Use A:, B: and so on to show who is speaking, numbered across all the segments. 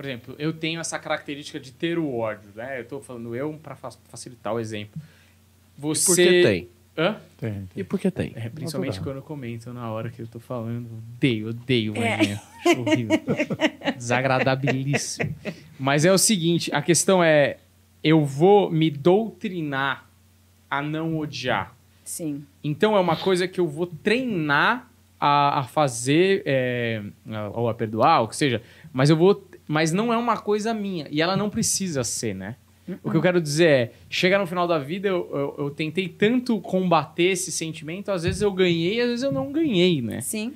A: por exemplo, eu tenho essa característica de ter o ódio, né? Eu tô falando eu para facilitar o exemplo. Você. E por que tem? Hã? Tem, tem. E por que tem? É, principalmente quando eu comento na hora que eu estou falando. Odeio, odeio, é. maninha. Horrível. Desagradabilíssimo. Mas é o seguinte: a questão é. Eu vou me doutrinar a não odiar. Sim. Então é uma coisa que eu vou treinar a, a fazer, é, ou a, a perdoar, ou que seja, mas eu vou mas não é uma coisa minha. E ela não precisa ser, né? O que eu uhum. quero dizer é, chegar no final da vida, eu, eu, eu, tentei tanto combater esse sentimento, às vezes eu ganhei, às vezes eu não ganhei, né?
B: Sim.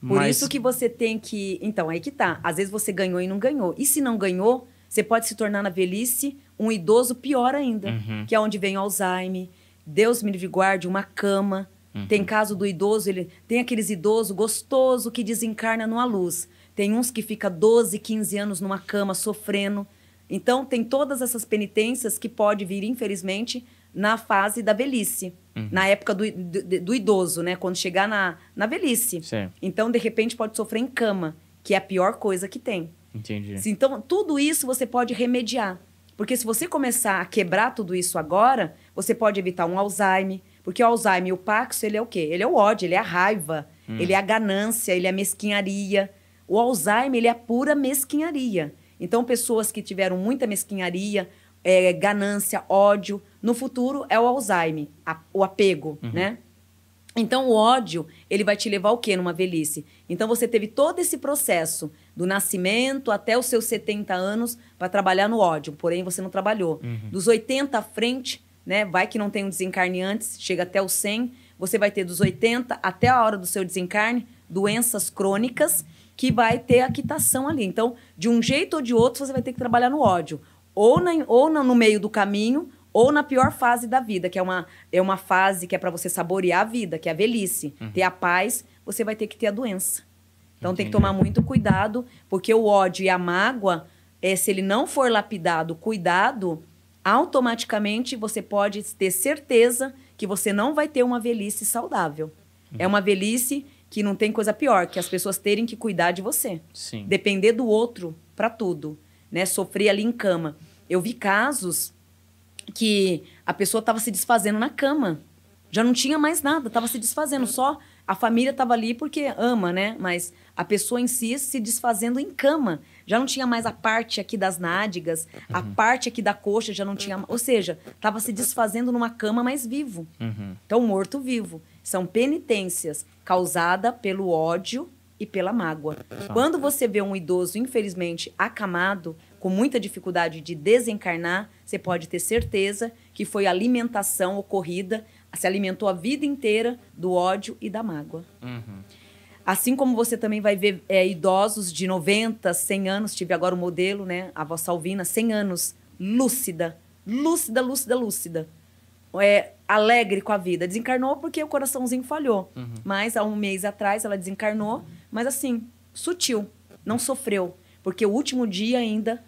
B: Mas... Por isso que você tem que. Então, aí que tá. Às vezes você ganhou e não ganhou. E se não ganhou, você pode se tornar na velhice um idoso pior ainda, uhum. que é onde vem o Alzheimer. Deus me livre guarde, uma cama. Uhum. Tem caso do idoso, ele tem aqueles idoso gostoso que desencarna numa luz. Tem uns que fica 12, 15 anos numa cama sofrendo. Então tem todas essas penitências que pode vir, infelizmente, na fase da velhice, uhum. na época do, do, do, idoso, né? Quando chegar na, na velhice. Sim. Então, de repente, pode sofrer em cama, que é a pior coisa que tem. Entendi. Então, tudo isso você pode remediar. Porque se você começar a quebrar tudo isso agora, você pode evitar um Alzheimer. Porque o Alzheimer, o Paxo, ele é o quê? Ele é o ódio, ele é a raiva, hum. ele é a ganância, ele é a mesquinharia. O Alzheimer ele é pura mesquinharia. Então, pessoas que tiveram muita mesquinharia, é, ganância, ódio, no futuro é o Alzheimer, a, o apego, uhum. né? Então, o ódio, ele vai te levar ao quê numa velhice? Então, você teve todo esse processo do nascimento até os seus 70 anos para trabalhar no ódio, porém você não trabalhou. Uhum. Dos 80 à frente, né, vai que não tem um desencarne antes, chega até os 100, você vai ter dos 80 até a hora do seu desencarne doenças crônicas que vai ter a quitação ali. Então, de um jeito ou de outro, você vai ter que trabalhar no ódio. Ou, na, ou no meio do caminho, ou na pior fase da vida, que é uma, é uma fase que é para você saborear a vida, que é a velhice. Uhum. Ter a paz, você vai ter que ter a doença. Então Entendi. tem que tomar muito cuidado, porque o ódio e a mágoa, é, se ele não for lapidado, cuidado, automaticamente você pode ter certeza que você não vai ter uma velhice saudável. É uhum. É uma velhice que não tem coisa pior que as pessoas terem que cuidar de você. Sim. Depender do outro para tudo, né? Sofrer ali em cama. Eu vi casos que a pessoa estava se desfazendo na cama. Já não tinha mais nada, estava se desfazendo só a família estava ali porque ama, né? Mas a pessoa em si se desfazendo em cama. Já não tinha mais a parte aqui das nádegas, a uhum. parte aqui da coxa já não tinha. Ou seja, estava se desfazendo numa cama mais vivo. Uhum. Então, morto vivo. São penitências causada pelo ódio e pela mágoa. Quando você vê um idoso, infelizmente, acamado, com muita dificuldade de desencarnar, você pode ter certeza que foi alimentação ocorrida, se alimentou a vida inteira do ódio e da mágoa. Uhum. Assim como você também vai ver é, idosos de 90, 100 anos, tive agora o um modelo, né? A avó Salvina, 100 anos, lúcida, lúcida, lúcida, lúcida. É, alegre com a vida. Desencarnou porque o coraçãozinho falhou. Uhum. Mas há um mês atrás ela desencarnou, mas assim, sutil, não sofreu. Porque o último dia ainda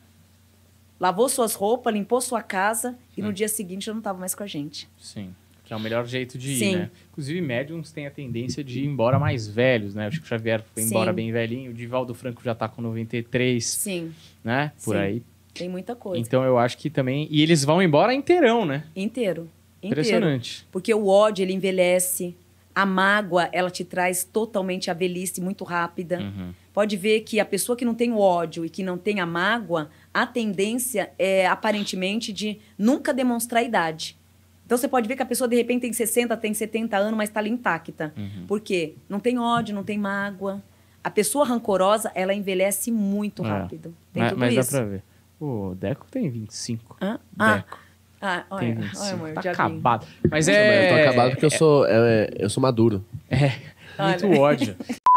B: lavou suas roupas, limpou sua casa e no uhum. dia seguinte já não estava mais com a gente. Sim.
A: Que é o melhor jeito de Sim. ir, né? Inclusive, médiums têm a tendência de ir embora mais velhos, né? acho que O Xavier foi Sim. embora bem velhinho, o Divaldo Franco já está com 93. Sim. Né? Por Sim. aí.
B: Tem muita coisa. Então
A: eu acho que também. E eles vão embora inteirão, né?
B: Inteiro. Impressionante. Porque o ódio, ele envelhece. A mágoa, ela te traz totalmente a velhice muito rápida. Uhum. Pode ver que a pessoa que não tem o ódio e que não tem a mágoa, a tendência é aparentemente de nunca demonstrar idade. Então você pode ver que a pessoa de repente tem 60, tem 70 anos, mas está ali intacta. Uhum. Por quê? Não tem ódio, não tem mágoa. A pessoa rancorosa, ela envelhece muito é. rápido. É. Tem mas, tudo mas isso. dá pra
A: ver. O Deco tem 25.
B: Ah, Deco. Ah, ah, olha, amor,
A: tá já acabado. Mas é... Eu tô é- acabado porque eu é- sou, é, eu sou maduro. É, muito ódio.